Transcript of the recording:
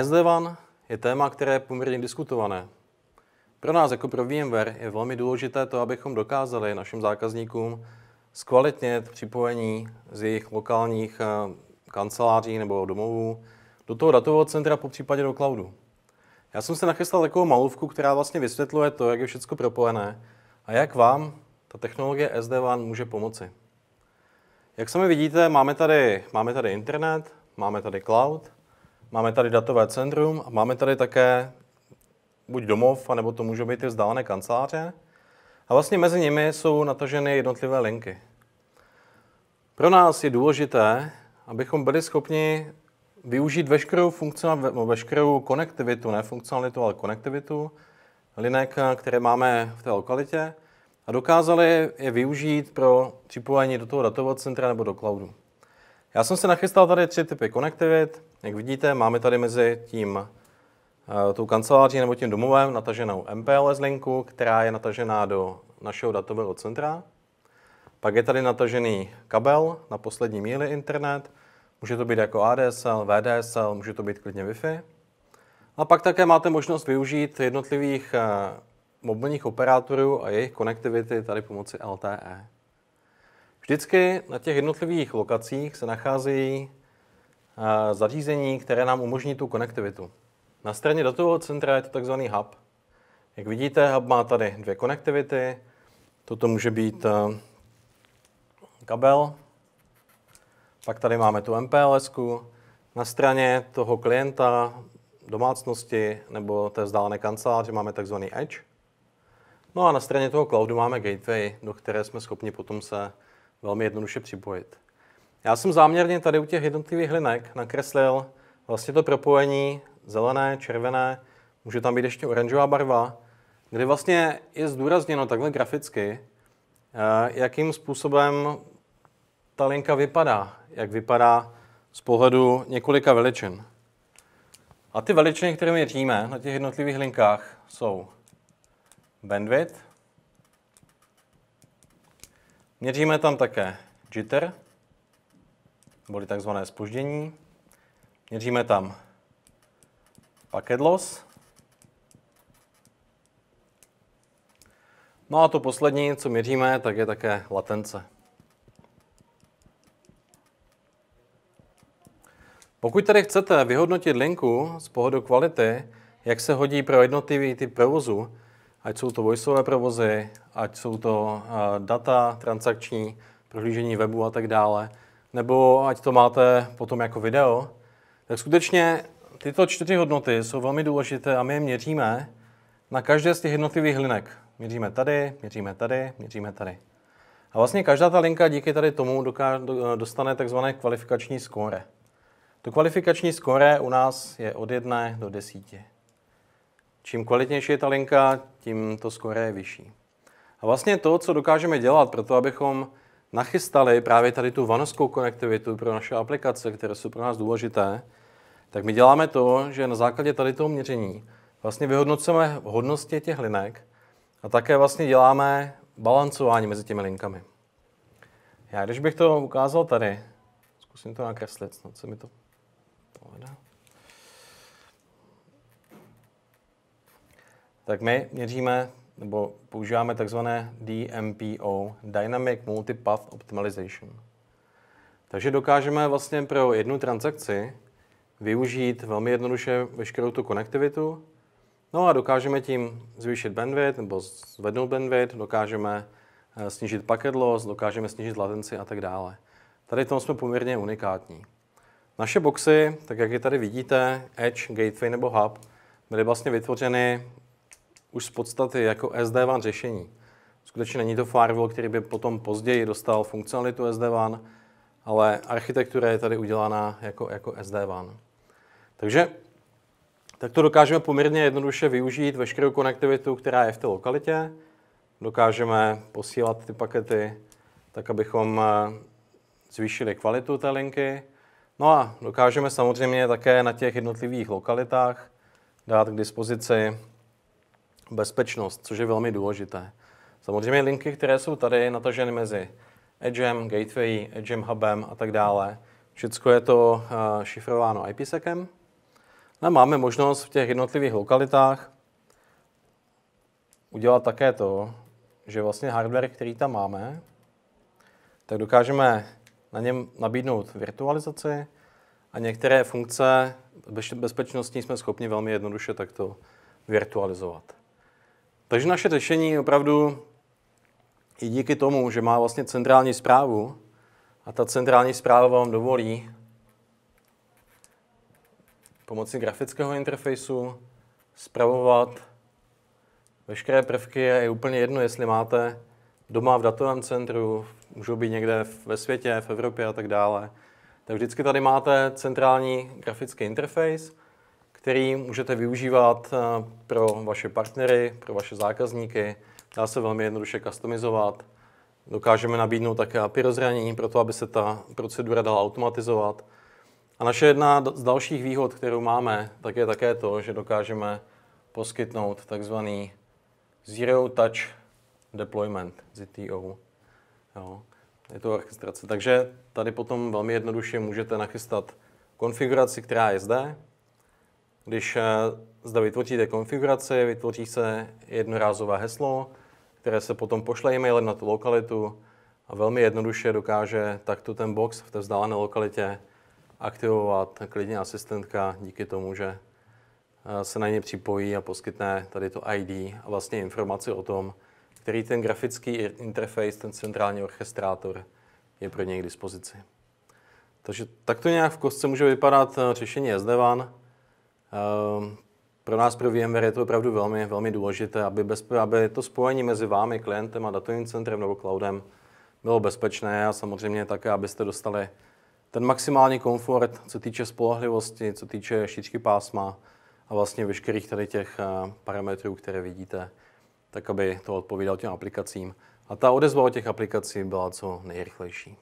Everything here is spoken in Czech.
sd je téma, které je poměrně diskutované. Pro nás jako pro VMware je velmi důležité to, abychom dokázali našim zákazníkům zkvalitnit připojení z jejich lokálních eh, kanceláří nebo domovů do toho datového centra, po případě do cloudu. Já jsem se nachystal takovou malůvku, která vlastně vysvětluje to, jak je všechno propojené a jak vám ta technologie SD-WAN může pomoci. Jak sami vidíte, máme tady, máme tady internet, máme tady cloud, Máme tady datové centrum a máme tady také buď domov, anebo to můžou být i vzdálené kanceláře. A vlastně mezi nimi jsou nataženy jednotlivé linky. Pro nás je důležité, abychom byli schopni využít veškerou, funkcional, veškerou konektivitu, ne funkcionalitu, ale konektivitu linek, které máme v té lokalitě a dokázali je využít pro připojení do toho datového centra nebo do cloudu. Já jsem si nachystal tady tři typy konektivit. Jak vidíte, máme tady mezi tím eh, tou kanceláří nebo tím domovem nataženou MPLS linku, která je natažená do našeho datového centra. Pak je tady natažený kabel na poslední míli internet, může to být jako ADSL, VDSL, může to být klidně Wi-Fi. A pak také máte možnost využít jednotlivých eh, mobilních operátorů a jejich konektivity tady pomocí LTE. Vždycky na těch jednotlivých lokacích se nacházejí zařízení, které nám umožní tu konektivitu. Na straně datového centra je to takzvaný hub. Jak vidíte, hub má tady dvě konektivity. Toto může být eh, kabel. Pak tady máme tu MPLS. -ku. Na straně toho klienta, domácnosti nebo té vzdálené kanceláře máme takzvaný edge. No a na straně toho cloudu máme gateway, do které jsme schopni potom se velmi jednoduše připojit. Já jsem záměrně tady u těch jednotlivých hlinek nakreslil vlastně to propojení zelené, červené, může tam být ještě oranžová barva, kde vlastně je zdůrazněno takhle graficky, eh, jakým způsobem ta linka vypadá, jak vypadá z pohledu několika veličin. A ty veličiny, které měříme na těch jednotlivých linkách, jsou bandwidth, měříme tam také jitter, neboli takzvané spoždění. Měříme tam packet loss. No a to poslední, co měříme, tak je také latence. Pokud tedy chcete vyhodnotit linku z pohledu kvality, jak se hodí pro jednotlivý typ provozu, ať jsou to voiceové provozy, ať jsou to eh, data transakční, prohlížení webu a tak dále, nebo ať to máte potom jako video, tak skutečně tyto čtyři hodnoty jsou velmi důležité a my je měříme na každé z těch jednotlivých linek. Měříme tady, měříme tady, měříme tady. A vlastně každá ta linka díky tady tomu dostane takzvané kvalifikační skóre. To kvalifikační skóre u nás je od 1 do 10. Čím kvalitnější je ta linka, tím to skóre je vyšší. A vlastně to, co dokážeme dělat pro to, abychom nachystali právě tady tu vanovskou konektivitu pro naše aplikace, které jsou pro nás důležité, tak my děláme to, že na základě tady toho měření vlastně vyhodnocujeme hodnosti těch linek a také vlastně děláme balancování mezi těmi linkami. Já když bych to ukázal tady, zkusím to nakreslit, snad se mi to povede. Tak my měříme nebo používáme takzvané DMPO, Dynamic Multipath Optimization. Takže dokážeme vlastně pro jednu transakci využít velmi jednoduše veškerou tu konektivitu, no a dokážeme tím zvýšit bandwidth nebo zvednout bandwidth, dokážeme eh, snížit packet loss, dokážeme snížit latenci a tak dále. Tady tom jsme poměrně unikátní. Naše boxy, tak jak je tady vidíte, Edge, Gateway nebo Hub, byly vlastně vytvořeny už z podstaty jako SD-WAN řešení. Skutečně není to firewall, který by potom později dostal funkcionalitu SD-WAN, ale architektura je tady udělaná jako, jako SD-WAN. Takže tak to dokážeme poměrně jednoduše využít veškerou konektivitu, která je v té lokalitě. Dokážeme posílat ty pakety tak, abychom eh, zvýšili kvalitu té linky. No a dokážeme samozřejmě také na těch jednotlivých lokalitách dát k dispozici bezpečnost, což je velmi důležité. Samozřejmě linky, které jsou tady nataženy mezi Edgem, Gateway, Edgem Hubem a tak dále, všechno je to eh, šifrováno IPsecem. No a máme možnost v těch jednotlivých lokalitách udělat také to, že vlastně hardware, který tam máme, tak dokážeme na něm nabídnout virtualizaci a některé funkce bezpečnostní jsme schopni velmi jednoduše takto virtualizovat. Takže naše řešení opravdu i díky tomu, že má vlastně centrální zprávu a ta centrální zpráva vám dovolí pomocí grafického interfejsu spravovat veškeré prvky a je úplně jedno, jestli máte doma v datovém centru, můžou být někde ve světě, v Evropě a tak dále. Tak vždycky tady máte centrální grafický interface, který můžete využívat eh, pro vaše partnery, pro vaše zákazníky. Dá se velmi jednoduše customizovat. Dokážeme nabídnout také API rozhraní pro to, aby se ta procedura dala automatizovat. A naše jedna z dalších výhod, kterou máme, tak je také to, že dokážeme poskytnout takzvaný Zero Touch Deployment, ZTO. Jo. Je to orchestrace. Takže tady potom velmi jednoduše můžete nachystat konfiguraci, která je zde, když eh, zde vytvoříte konfiguraci, vytvoří se jednorázové heslo, které se potom pošle e-mailem na tu lokalitu a velmi jednoduše dokáže takto ten box v té vzdálené lokalitě aktivovat klidně asistentka díky tomu, že eh, se na ně připojí a poskytne tady to ID a vlastně informaci o tom, který ten grafický interface, ten centrální orchestrátor je pro něj k dispozici. Takže takto nějak v kostce může vypadat eh, řešení SD-WAN. Ehm, pro nás, pro VMware, je to opravdu velmi, velmi důležité, aby, bez, aby to spojení mezi vámi, klientem a datovým centrem nebo cloudem bylo bezpečné a samozřejmě také, abyste dostali ten maximální komfort, co týče spolehlivosti, co týče šířky pásma a vlastně veškerých tady těch eh, parametrů, které vidíte, tak aby to odpovídalo těm aplikacím. A ta odezva od těch aplikací byla co nejrychlejší.